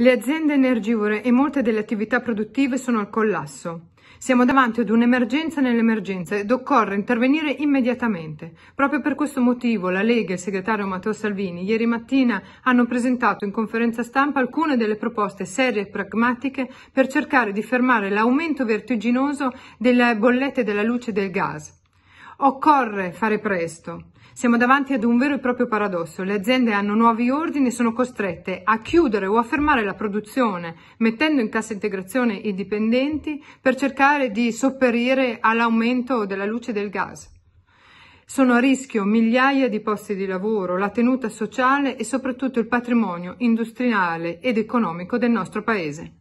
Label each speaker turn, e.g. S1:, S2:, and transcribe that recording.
S1: Le aziende energivore e molte delle attività produttive sono al collasso. Siamo davanti ad un'emergenza nell'emergenza ed occorre intervenire immediatamente. Proprio per questo motivo la Lega e il segretario Matteo Salvini ieri mattina hanno presentato in conferenza stampa alcune delle proposte serie e pragmatiche per cercare di fermare l'aumento vertiginoso delle bollette della luce e del gas. Occorre fare presto. Siamo davanti ad un vero e proprio paradosso. Le aziende hanno nuovi ordini e sono costrette a chiudere o a fermare la produzione, mettendo in cassa integrazione i dipendenti per cercare di sopperire all'aumento della luce e del gas. Sono a rischio migliaia di posti di lavoro, la tenuta sociale e soprattutto il patrimonio industriale ed economico del nostro Paese.